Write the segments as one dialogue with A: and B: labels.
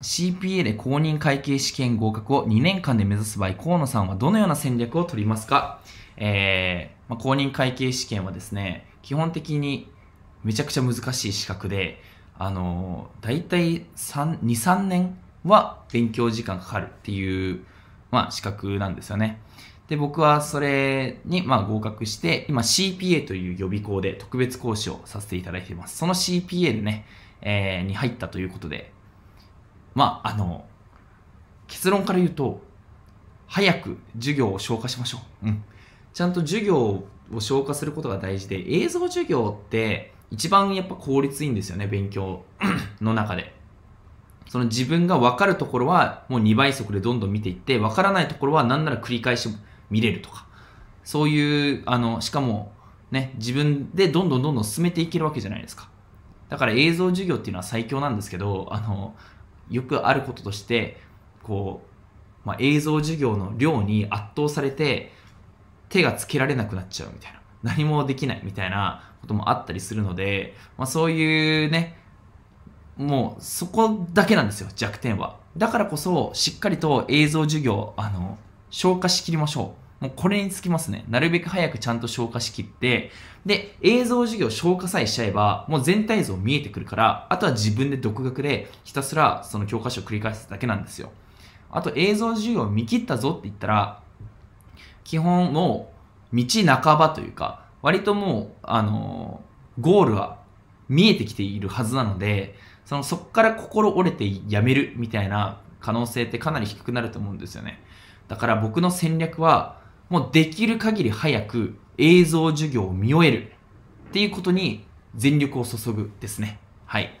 A: CPA で公認会計試験合格を2年間で目指す場合、河野さんはどのような戦略を取りますかえー、まあ、公認会計試験はですね、基本的にめちゃくちゃ難しい資格で、あのー、だいたい3、2、3年は勉強時間かかるっていう、まあ、資格なんですよね。で、僕はそれに、まあ、合格して、今 CPA という予備校で特別講師をさせていただいています。その CPA でね、えー、に入ったということで、まあ、あの、結論から言うと、早く授業を消化しましょう。うん。ちゃんと授業を消化することが大事で、映像授業って一番やっぱ効率いいんですよね、勉強 の中で。その自分が分かるところはもう2倍速でどんどん見ていって、分からないところは何なら繰り返し見れるとか。そういう、あの、しかもね、自分でどんどんどんどん進めていけるわけじゃないですか。だから映像授業っていうのは最強なんですけど、あの、よくあることとして、こう、まあ、映像授業の量に圧倒されて、手がつけられなくなっちゃうみたいな。何もできないみたいなこともあったりするので、まあ、そういうね、もうそこだけなんですよ、弱点は。だからこそ、しっかりと映像授業、あの、消化しきりましょう。もうこれにつきますね。なるべく早くちゃんと消化しきって、で、映像授業消化さえしちゃえば、もう全体像見えてくるから、あとは自分で独学でひたすらその教科書を繰り返すだけなんですよ。あと映像授業を見切ったぞって言ったら、基本もう道半ばというか、割ともう、あのー、ゴールは見えてきているはずなので、そのそこから心折れてやめるみたいな可能性ってかなり低くなると思うんですよね。だから僕の戦略は、もうできる限り早く映像授業を見終えるっていうことに全力を注ぐですね。はい。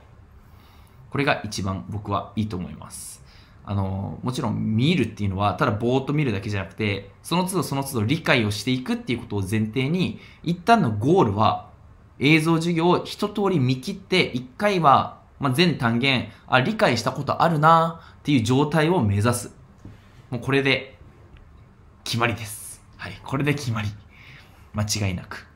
A: これが一番僕はいいと思います。あの、もちろん見るっていうのは、ただぼーっと見るだけじゃなくて、その都度その都度理解をしていくっていうことを前提に、一旦のゴールは映像授業を一通り見切って、一回は、まあ、全単元、あ、理解したことあるなっていう状態を目指す。もうこれで決まりです。い、これで決まり。間違いなく。